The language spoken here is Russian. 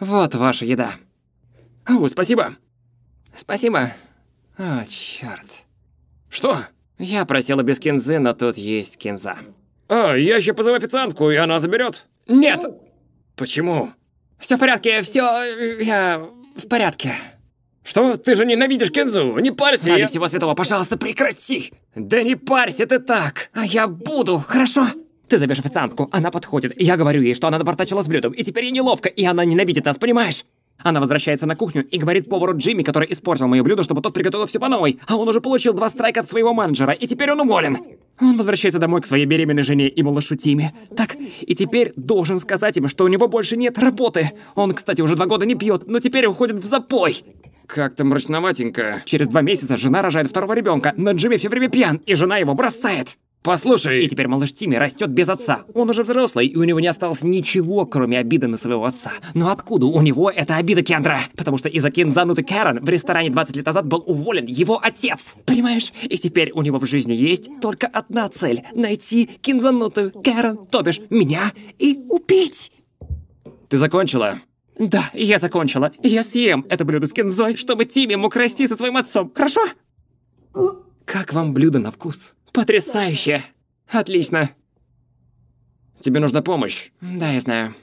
Вот ваша еда. О, спасибо. Спасибо. О, чёрт. Что? Я просила без кинзы, но тут есть кинза. А, я еще позову официантку, и она заберет. Нет! Почему? Все в порядке, все. Э, я в порядке. Что? Ты же ненавидишь кинзу! Не парься! Ради я... всего святого, пожалуйста, прекрати! Да не парься ты так! А я буду, хорошо? Ты зовешь официантку, она подходит, я говорю ей, что она напортачила с блюдом, и теперь ей неловко, и она ненавидит нас, понимаешь? Она возвращается на кухню и говорит повару Джимми, который испортил мое блюдо, чтобы тот приготовил все по новой, а он уже получил два страйка от своего менеджера, и теперь он уволен. Он возвращается домой к своей беременной жене и малышу Тиме. Так, и теперь должен сказать им, что у него больше нет работы. Он, кстати, уже два года не пьет, но теперь уходит в запой. Как-то мрачноватенько. Через два месяца жена рожает второго ребенка, но Джимми все время пьян, и жена его бросает. Послушай... И теперь малыш Тимми растет без отца. Он уже взрослый, и у него не осталось ничего, кроме обиды на своего отца. Но откуда у него эта обида, Кендра? Потому что из-за Кинзануты Кэрон в ресторане 20 лет назад был уволен его отец. Понимаешь? И теперь у него в жизни есть только одна цель. Найти Кинзануту Кэрон, то бишь меня, и убить. Ты закончила? Да, я закончила. Я съем это блюдо с кинзой, чтобы Тимми мог расти со своим отцом, хорошо? Э? Как вам блюдо на вкус? Потрясающе! Отлично! Тебе нужна помощь. Да, я знаю.